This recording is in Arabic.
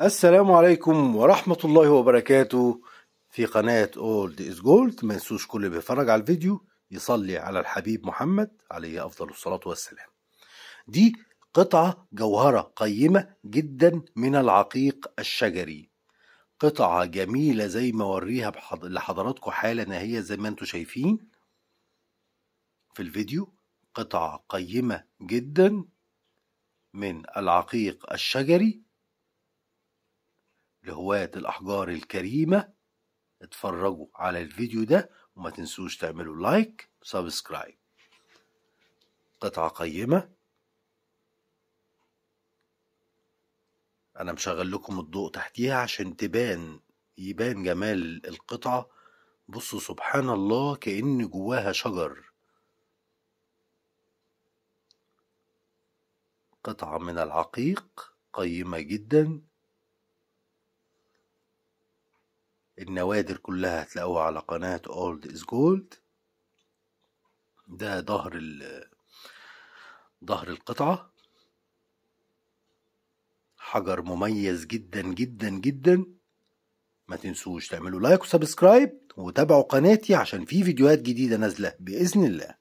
السلام عليكم ورحمة الله وبركاته في قناة اولد از جولد ما ينسوش كل اللي بيتفرج على الفيديو يصلي على الحبيب محمد عليه أفضل الصلاة والسلام دي قطعة جوهرة قيمة جدا من العقيق الشجري قطعة جميلة زي ما اوريها لحضراتكم حالا هي زي ما انتم شايفين في الفيديو قطعة قيمة جدا من العقيق الشجري لهواة الأحجار الكريمة اتفرجوا على الفيديو ده وما تنسوش تعملوا لايك سبسكرايب قطعة قيمة أنا مشغل لكم الضوء تحتيها عشان تبان يبان جمال القطعة بصوا سبحان الله كأن جواها شجر قطعة من العقيق قيمة جدا النوادر كلها هتلاقوها على قناة اولد از جولد ده ظهر ظهر القطعة حجر مميز جدا جدا جدا ما تنسوش تعملوا لايك وسبسكرايب وتابعوا قناتي عشان في فيديوهات جديدة نازلة بإذن الله